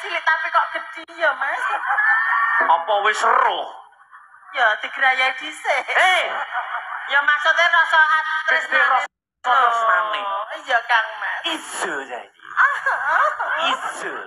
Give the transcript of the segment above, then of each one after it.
cilik tapi kok gede ya, Mas? Apa wis seru? Ya digrayai dhisik. Hei. Ya maksudnya rasa tresnane. Rasa tresnane. Iya, Kang Mas. Iso saiki.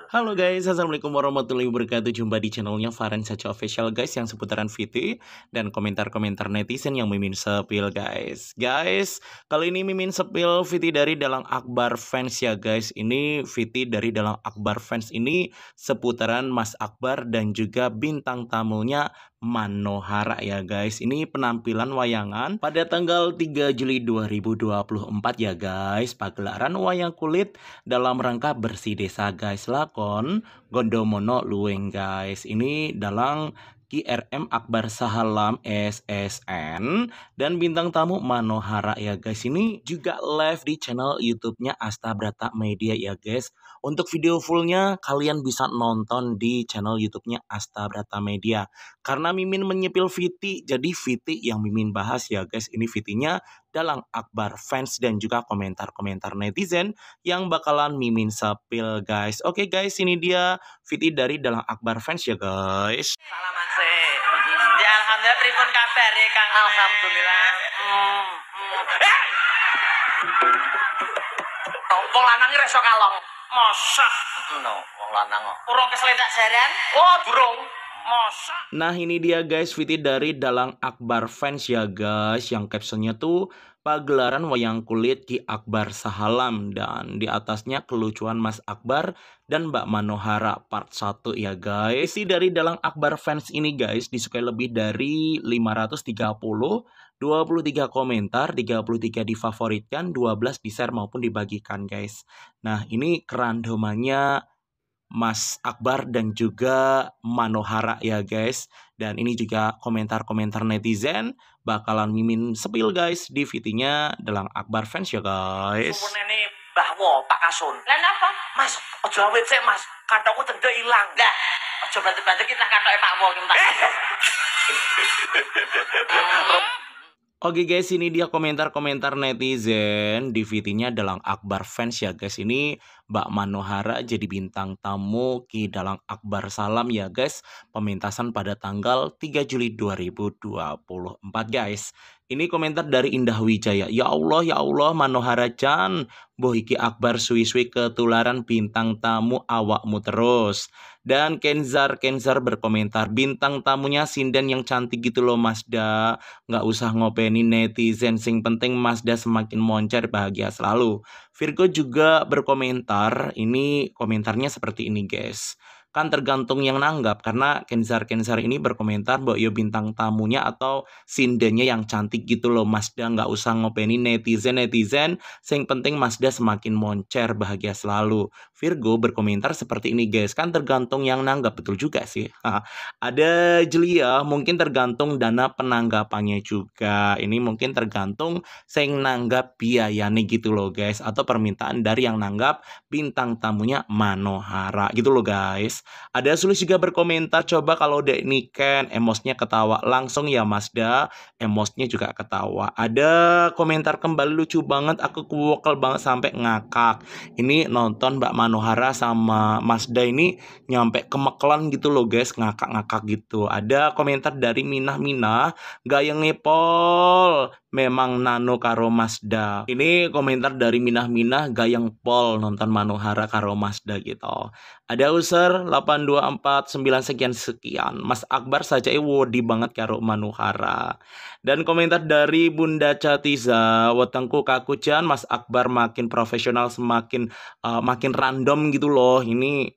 Halo guys, Assalamualaikum warahmatullahi wabarakatuh Jumpa di channelnya Faren Saca Official guys Yang seputaran VT dan komentar-komentar netizen yang mimin sepil guys Guys, kali ini mimin sepil VT dari Dalang Akbar Fans ya guys Ini VT dari Dalang Akbar Fans ini Seputaran Mas Akbar dan juga bintang tamunya Manohara ya guys Ini penampilan wayangan pada tanggal 3 Juli 2024 ya guys Pagelaran wayang kulit dalam rangka langkah bersih desa guys lakon gondomono lueng guys ini dalam KRM Akbar Sahalam SSN dan bintang tamu Manohara ya guys ini juga live di channel YouTube-nya asta brata Media ya guys untuk video fullnya kalian bisa nonton di channel YouTube-nya asta brata Media karena Mimin menyepil Viti jadi Viti yang Mimin bahas ya guys ini Vitinya Dalang Akbar fans dan juga komentar-komentar netizen yang bakalan mimin sepil guys. Oke okay, guys, ini dia VT dari Dalang Akbar fans ya guys. Salaman se. Ya alhamdulillah tribun kabar ya Kang. Alhamdulillah. Hmm. Eh! Wong lanang reso kalong. Masak. No, wong lanang kok. Urung keselentak jaran? Oh, burung Nah ini dia guys Viti dari Dalang Akbar fans ya guys Yang captionnya tuh pagelaran wayang kulit Ki Akbar Sahalam Dan di atasnya kelucuan Mas Akbar dan Mbak Manohara part 1 ya guys Isi dari Dalang Akbar fans ini guys disukai lebih dari 530 23 komentar, 33 difavoritkan, 12 di-share maupun dibagikan guys Nah ini kerandomannya Mas Akbar dan juga Manohara ya guys. Dan ini juga komentar-komentar netizen bakalan mimin sepil guys di VT-nya Delang Akbar fans ya guys. Ini bahwa Pak Kasun. Lain apa? Mas, ojo awet mas. Kataku hilang. dah. ojo kita kata Pak Wo kita. Oke guys, ini dia komentar-komentar netizen di VT-nya Delang Akbar fans ya guys. Ini Mbak Manohara jadi bintang tamu di dalam Akbar Salam ya guys. Pementasan pada tanggal 3 Juli 2024 guys. Ini komentar dari Indah Wijaya. Ya Allah, ya Allah, Manohara Chan. Boh akbar suwi-suwi ketularan bintang tamu awakmu terus. Dan Kenzar, Kenzar berkomentar. Bintang tamunya sinden yang cantik gitu loh Masda. Nggak usah ngopeni netizen. Sing penting Masda semakin moncer bahagia selalu. Virgo juga berkomentar komentar. Ini komentarnya seperti ini, guys kan tergantung yang nanggap karena Kenzar-Kenzar ini berkomentar bahwa yo iya bintang tamunya atau sindennya yang cantik gitu loh Masda nggak usah ngopeni netizen-netizen sing penting Masda semakin moncer bahagia selalu Virgo berkomentar seperti ini guys kan tergantung yang nanggap betul juga sih ada Jelia mungkin tergantung dana penanggapannya juga ini mungkin tergantung sing nanggap biaya nih gitu loh guys atau permintaan dari yang nanggap bintang tamunya Manohara gitu loh guys ada Sulis juga berkomentar, coba kalau dek niken, emosnya ketawa. Langsung ya Mazda, emosnya juga ketawa. Ada komentar kembali lucu banget, aku kuwokel banget sampai ngakak. Ini nonton Mbak Manohara sama Mazda ini nyampe kemeklan gitu loh guys, ngakak-ngakak gitu. Ada komentar dari Minah Minah, gak yang ngepol, memang Nano karo Mazda. Ini komentar dari Minah Minah, yang pol nonton Manuhara karo Mazda gitu. Ada user 8249 sekian sekian. Mas Akbar saja wodi banget karo manuhara. Dan komentar dari Bunda Catiza, wetengku jan Mas Akbar makin profesional semakin uh, makin random gitu loh. Ini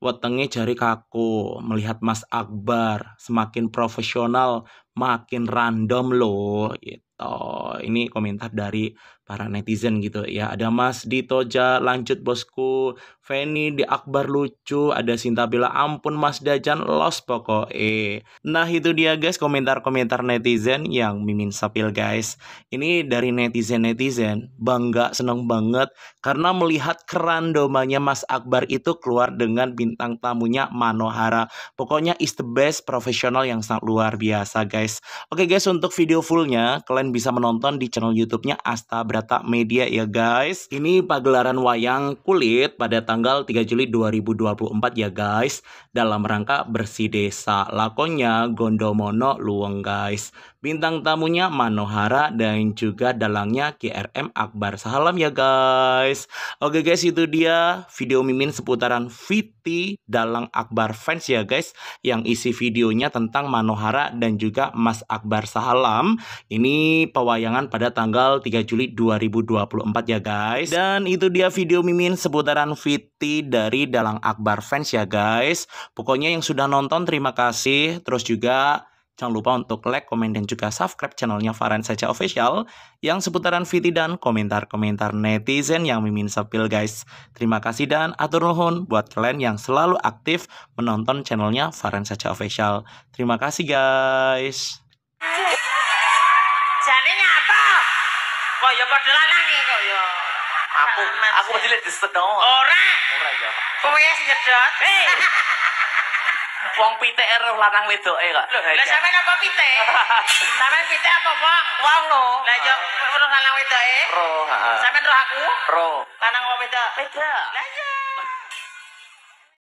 wetenge jari kaku melihat Mas Akbar semakin profesional makin random loh gitu. Ini komentar dari para netizen gitu ya. Ada Mas Ditoja lanjut bosku. Feni di Akbar lucu. Ada Sinta Bila ampun Mas Dajan los pokok eh. Nah itu dia guys komentar-komentar netizen yang mimin sapil guys. Ini dari netizen-netizen bangga seneng banget karena melihat kerandomannya Mas Akbar itu keluar dengan bintang tamunya Manohara. Pokoknya is the best profesional yang sangat luar biasa guys guys. Oke guys, untuk video fullnya kalian bisa menonton di channel YouTube-nya Asta Brata Media ya guys. Ini pagelaran wayang kulit pada tanggal 3 Juli 2024 ya guys. Dalam rangka bersih desa. Lakonnya Gondomono Luweng guys. Bintang tamunya Manohara dan juga dalangnya KRM Akbar. Salam ya guys. Oke guys, itu dia video Mimin seputaran Viti Dalang Akbar fans ya guys yang isi videonya tentang Manohara dan juga Mas Akbar Sahalam. Ini pewayangan pada tanggal 3 Juli 2024 ya guys. Dan itu dia video Mimin seputaran Viti dari Dalang Akbar Fans ya guys. Pokoknya yang sudah nonton terima kasih. Terus juga Jangan lupa untuk like, komen, dan juga subscribe channelnya Farhan Saja Official yang seputaran Viti dan komentar-komentar netizen yang mimin sepil guys. Terima kasih dan atur nuhun buat kalian yang selalu aktif menonton channelnya Farhan Saja Official. Terima kasih guys. Jadinya apa? Kok ya pada lanang kok ya. Aku aku mesti lihat di sedot. Orang. Orang ya. Kowe sing sedot? Hei. Wong pitik roh lanang wedok e kok. Lah sampean apa pitik? sampean pitik apa wong? Wong lho. Lah yo roh lanang wedok e. Roh, heeh. Sampean roh aku? Roh. Lanang apa wedok? Beda. Lah iya.